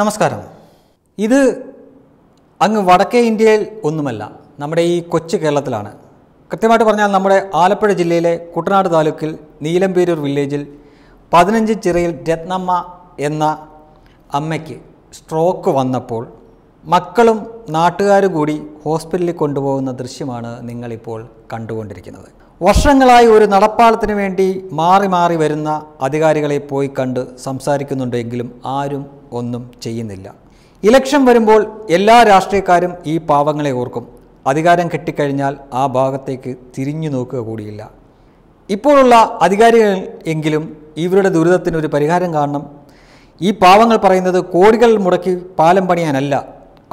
നമസ്കാരം ഇത് അങ്ങ് വടക്കേ ഇന്ത്യയിൽ ഒന്നുമല്ല നമ്മുടെ ഈ കൊച്ചു കേരളത്തിലാണ് കൃത്യമായിട്ട് പറഞ്ഞാൽ നമ്മുടെ ആലപ്പുഴ ജില്ലയിലെ കുട്ടനാട് താലൂക്കിൽ നീലംപേരൂർ വില്ലേജിൽ പതിനഞ്ച് ചിറയിൽ രത്നമ്മ എന്ന അമ്മയ്ക്ക് സ്ട്രോക്ക് വന്നപ്പോൾ മക്കളും നാട്ടുകാരും കൂടി ഹോസ്പിറ്റലിൽ കൊണ്ടുപോകുന്ന ദൃശ്യമാണ് നിങ്ങളിപ്പോൾ കണ്ടുകൊണ്ടിരിക്കുന്നത് വർഷങ്ങളായി ഒരു നടപ്പാളത്തിന് വേണ്ടി മാറി മാറി വരുന്ന അധികാരികളെ പോയി കണ്ട് സംസാരിക്കുന്നുണ്ടെങ്കിലും ആരും ഒന്നും ചെയ്യുന്നില്ല ഇലക്ഷൻ വരുമ്പോൾ എല്ലാ രാഷ്ട്രീയക്കാരും ഈ പാവങ്ങളെ ഓർക്കും അധികാരം കിട്ടിക്കഴിഞ്ഞാൽ ആ ഭാഗത്തേക്ക് തിരിഞ്ഞു നോക്കുക കൂടിയില്ല ഇപ്പോഴുള്ള അധികാരികൾ എങ്കിലും ഇവരുടെ ദുരിതത്തിനൊരു പരിഹാരം കാണണം ഈ പാവങ്ങൾ പറയുന്നത് കോടികൾ മുടക്കി പാലം പണിയാനല്ല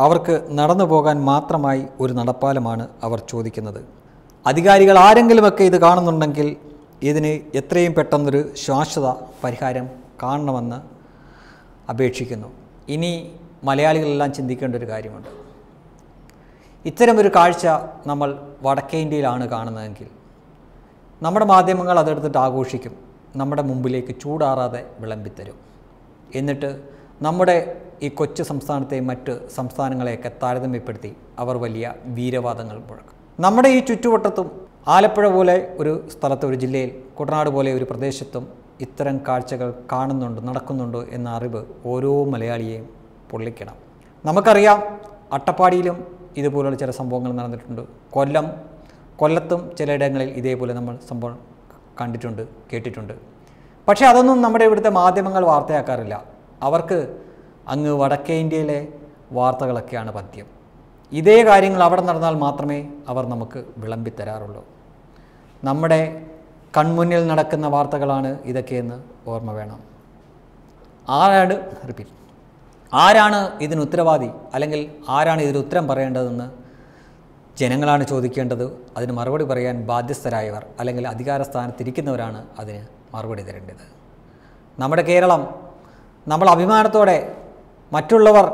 അവർക്ക് നടന്നു പോകാൻ മാത്രമായി ഒരു നടപ്പാലമാണ് അവർ ചോദിക്കുന്നത് അധികാരികൾ ആരെങ്കിലുമൊക്കെ ഇത് കാണുന്നുണ്ടെങ്കിൽ ഇതിന് എത്രയും പെട്ടെന്നൊരു ശാശ്വത പരിഹാരം കാണണമെന്ന് അപേക്ഷിക്കുന്നു ഇനി മലയാളികളെല്ലാം ചിന്തിക്കേണ്ട ഒരു കാര്യമുണ്ട് ഇത്തരമൊരു കാഴ്ച നമ്മൾ വടക്കേ ഇന്ത്യയിലാണ് കാണുന്നതെങ്കിൽ നമ്മുടെ മാധ്യമങ്ങൾ അതെടുത്തിട്ട് ആഘോഷിക്കും നമ്മുടെ മുമ്പിലേക്ക് ചൂടാറാതെ വിളമ്പിത്തരും എന്നിട്ട് നമ്മുടെ ഈ കൊച്ചു സംസ്ഥാനത്തെ മറ്റ് സംസ്ഥാനങ്ങളെയൊക്കെ താരതമ്യപ്പെടുത്തി അവർ വലിയ വീരവാദങ്ങൾ മുഴക്കും നമ്മുടെ ഈ ചുറ്റുവട്ടത്തും ആലപ്പുഴ പോലെ ഒരു സ്ഥലത്ത് ഒരു ജില്ലയിൽ കുട്ടനാട് പോലെ ഒരു പ്രദേശത്തും ഇത്തരം കാഴ്ചകൾ കാണുന്നുണ്ട് നടക്കുന്നുണ്ട് എന്ന അറിവ് ഓരോ മലയാളിയെയും പൊള്ളിക്കണം നമുക്കറിയാം അട്ടപ്പാടിയിലും ഇതുപോലുള്ള ചില സംഭവങ്ങൾ നടന്നിട്ടുണ്ട് കൊല്ലം കൊല്ലത്തും ചിലയിടങ്ങളിൽ ഇതേപോലെ നമ്മൾ സംഭവം കണ്ടിട്ടുണ്ട് കേട്ടിട്ടുണ്ട് പക്ഷേ അതൊന്നും നമ്മുടെ ഇവിടുത്തെ മാധ്യമങ്ങൾ വാർത്തയാക്കാറില്ല അവർക്ക് അങ്ങ് വടക്കേ ഇന്ത്യയിലെ വാർത്തകളൊക്കെയാണ് പദ്യം ഇതേ കാര്യങ്ങൾ അവിടെ നടന്നാൽ മാത്രമേ അവർ നമുക്ക് വിളമ്പിത്തരാറുള്ളൂ നമ്മുടെ കൺമുന്നിൽ നടക്കുന്ന വാർത്തകളാണ് ഇതൊക്കെയെന്ന് ഓർമ്മ വേണം ആരാണ് റിപ്പീറ്റ് ആരാണ് ഇതിന് ഉത്തരവാദി അല്ലെങ്കിൽ ആരാണ് ഇതിന് ഉത്തരം പറയേണ്ടതെന്ന് ജനങ്ങളാണ് ചോദിക്കേണ്ടത് അതിന് മറുപടി പറയാൻ ബാധ്യസ്ഥരായവർ അല്ലെങ്കിൽ അധികാര സ്ഥാനത്തിരിക്കുന്നവരാണ് അതിന് മറുപടി തരേണ്ടത് നമ്മുടെ കേരളം നമ്മൾ അഭിമാനത്തോടെ മറ്റുള്ളവർ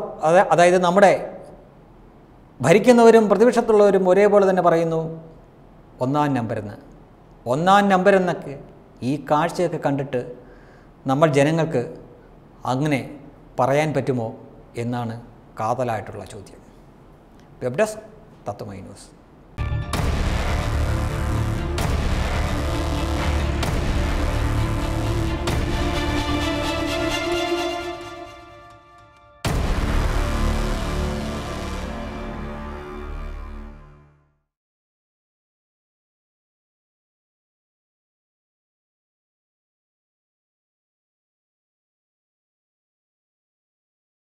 അതായത് നമ്മുടെ ഭരിക്കുന്നവരും പ്രതിപക്ഷത്തുള്ളവരും ഒരേപോലെ തന്നെ പറയുന്നു ഒന്നാം നമ്പരെന്ന് ഒന്നാം നമ്പരെന്നൊക്കെ ഈ കാഴ്ചയൊക്കെ കണ്ടിട്ട് നമ്മൾ ജനങ്ങൾക്ക് അങ്ങനെ പറയാൻ പറ്റുമോ എന്നാണ് കാതലായിട്ടുള്ള ചോദ്യം വെബ് ഡെസ്ക് തത്വമൈ ന്യൂസ്